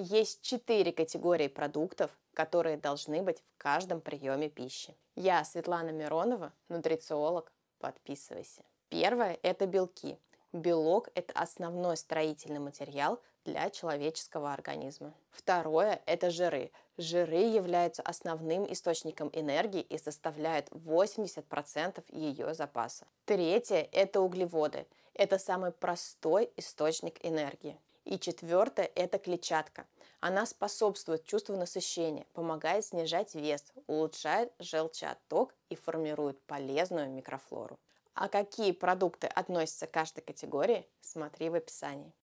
Есть четыре категории продуктов, которые должны быть в каждом приеме пищи. Я Светлана Миронова, нутрициолог. Подписывайся. Первое – это белки. Белок – это основной строительный материал для человеческого организма. Второе – это жиры. Жиры являются основным источником энергии и составляют 80% ее запаса. Третье – это углеводы. Это самый простой источник энергии. И четвертое – это клетчатка. Она способствует чувству насыщения, помогает снижать вес, улучшает желчеотток и формирует полезную микрофлору. А какие продукты относятся к каждой категории, смотри в описании.